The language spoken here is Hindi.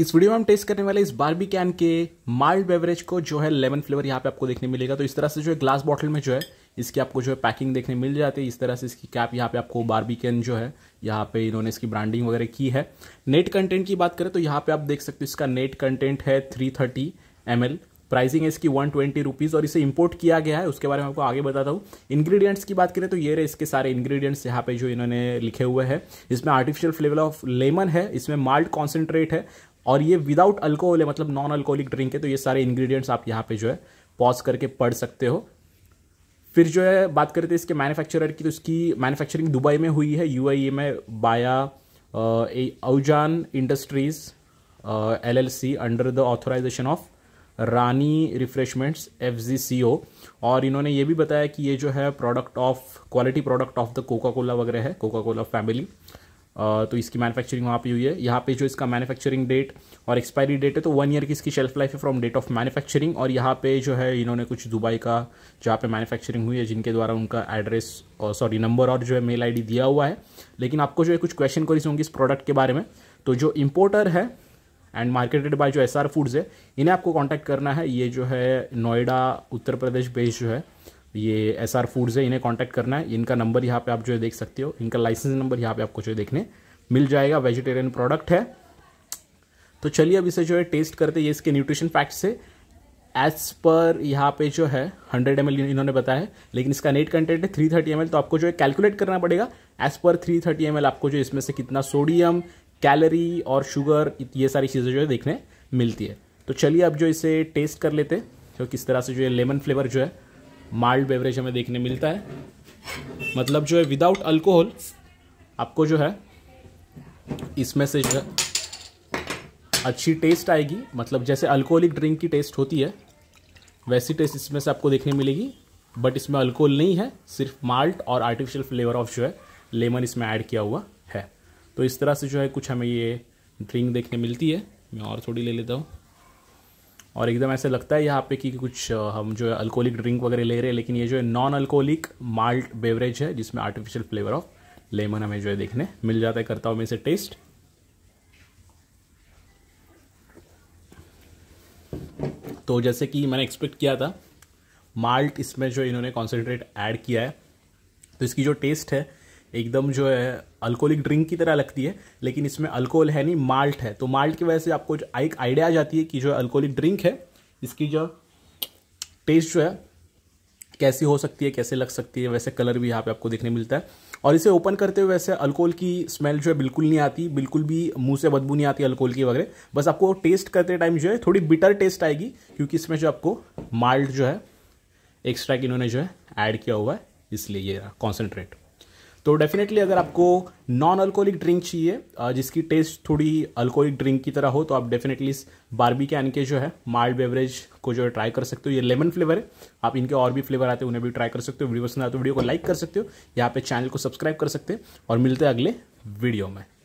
इस वीडियो में हम टेस्ट करने वाले इस बारबी कैन के माल्ट बेवरेज को जो है लेमन फ्लेवर यहाँ पे आपको देखने मिलेगा तो इस तरह से जो है ग्लास बॉटल में जो है इसकी आपको जो है पैकिंग देखने मिल जाती है इस तरह से इसकी कैप यहाँ पे आपको बारबी कैन जो है यहाँ पे इन्होंने इसकी ब्रांडिंग वगैरह की है नेट कंटेंट की बात करें तो यहाँ पे आप देख सकते हो इसका नेट कंटेंट है three thirty M L pricing है इसकी वन ट्वेंटी रुपीज़ और इसे इंपोर्ट किया गया है उसके बारे में आपको आगे बताता हूँ इंग्रेडिएंट्स की बात करें तो ये रहे इसके सारे इंग्रेडिएंट्स यहाँ पे जो इन्होंने लिखे हुए हैं इसमें आर्टिफिशियल फ्लेवर ऑफ लेमन है इसमें माल्ट कॉन्सेंट्रेट है और ये विदाउट अल्कोहल है मतलब नॉन अल्कोहलिक ड्रिंक है तो ये सारे इंग्रेडिएंट्स आप यहाँ पे जो है पॉज करके पढ़ सकते हो फिर जो है बात करते हैं तो इसके मैन्युफैक्चरर की तो इसकी मैन्युफैक्चरिंग दुबई में हुई है यू e में by Aujan industries L L C under the authorization of Rani refreshments F G C O और इन्होंने ये भी बताया कि ये जो है product of quality product of the Coca Cola वगैरह है कोका कोला फैमिली तो इसकी मैन्युफैक्चरिंग वहाँ पे हुई है यहाँ पे जो इसका मैन्युफैक्चरिंग डेट और एक्सपायरी डेट है तो वन ईयर की इसकी शेल्फ लाइफ है फ्रॉम डेट ऑफ मैन्युफैक्चरिंग और यहाँ पे जो है इन्होंने कुछ दुबई का जहाँ पे मैन्युफैक्चरिंग हुई है जिनके द्वारा उनका एड्रेस और सॉरी नंबर और जो है मेल आई दिया हुआ है लेकिन आपको जो है कुछ क्वेश्चन क्वेरीज होंगी इस प्रोडक्ट के बारे में तो जो इम्पोर्टर है एंड मार्केटेड बाय जो एस फूड्स है इन्हें आपको कॉन्टैक्ट करना है ये जो है नोएडा उत्तर प्रदेश बेस्ड जो है ये एस आर फूड्स है इन्हें कॉन्टैक्ट करना है इनका नंबर यहाँ पे आप जो है देख सकते हो इनका लाइसेंस नंबर यहाँ पे आपको जो है देखने मिल जाएगा वेजिटेरियन प्रोडक्ट है तो चलिए अब इसे जो है टेस्ट करते ये इसके न्यूट्रिशन फैक्ट से एज पर यहाँ पे जो है 100 एम इन्होंने बताया है लेकिन इसका नेट कंटेंट है थ्री थर्टी तो आपको जो है कैलकुलेट करना पड़ेगा एज पर थ्री थर्टी आपको जो इसमें से कितना सोडियम कैलरी और शुगर ये सारी चीज़ें जो है देखने मिलती है तो चलिए अब जो इसे टेस्ट कर लेते हैं तो किस तरह से जो है लेमन फ्लेवर जो है माल्ट बेवरेज हमें देखने मिलता है मतलब जो है विदाउट अल्कोहल आपको जो है इसमें से जो है अच्छी टेस्ट आएगी मतलब जैसे अल्कोहलिक ड्रिंक की टेस्ट होती है वैसी टेस्ट इसमें से आपको देखने मिलेगी बट इसमें अल्कोहल नहीं है सिर्फ माल्ट और आर्टिफिशियल फ्लेवर ऑफ जो है लेमन इसमें ऐड किया हुआ है तो इस तरह से जो है कुछ हमें ये ड्रिंक देखने मिलती है मैं और थोड़ी ले लेता हूँ और एकदम ऐसे लगता है यहाँ पे कि कुछ हम जो है अल्कोहलिक ड्रिंक वगैरह ले रहे हैं लेकिन ये जो है नॉन अल्कोहलिक माल्ट बेवरेज है जिसमें आर्टिफिशियल फ्लेवर ऑफ लेमन हमें जो है देखने मिल जाता है करता हूँ मैं इसे टेस्ट तो जैसे कि मैंने एक्सपेक्ट किया था माल्ट इसमें जो इन्होंने कॉन्सेंट्रेट ऐड किया है तो इसकी जो टेस्ट है एकदम जो है अल्कोहलिक ड्रिंक की तरह लगती है लेकिन इसमें अल्कोहल है नहीं माल्ट है तो माल्ट की वजह से आपको एक आइडिया आ जाती है कि जो अल्कोहलिक ड्रिंक है इसकी जो टेस्ट जो है कैसी हो सकती है कैसे लग सकती है वैसे कलर भी यहाँ पे आपको देखने मिलता है और इसे ओपन करते हुए वैसे अल्कोहल की स्मेल जो है बिल्कुल नहीं आती बिल्कुल भी मुंह से बदबू नहीं आती अल्कोहल की वगैरह बस आपको टेस्ट करते टाइम जो है थोड़ी बिटर टेस्ट आएगी क्योंकि इसमें जो आपको माल्ट जो है एक्स्ट्रा इन्होंने जो है ऐड किया हुआ है इसलिए ये कॉन्सेंट्रेट तो डेफिनेटली अगर आपको नॉन अल्कोहलिक ड्रिंक चाहिए जिसकी टेस्ट थोड़ी अल्कोहलिक ड्रिंक की तरह हो तो आप डेफिनेटली इस बारबी कैन के जो है माल्ट बेवरेज को जो है ट्राई कर सकते हो ये लेमन फ्लेवर है आप इनके और भी फ्लेवर आते हैं उन्हें भी ट्राई कर सकते हो वीडियो पसंद आए तो वीडियो को लाइक कर सकते हो यहाँ पे चैनल को सब्सक्राइब कर सकते हो और मिलते हैं अगले वीडियो में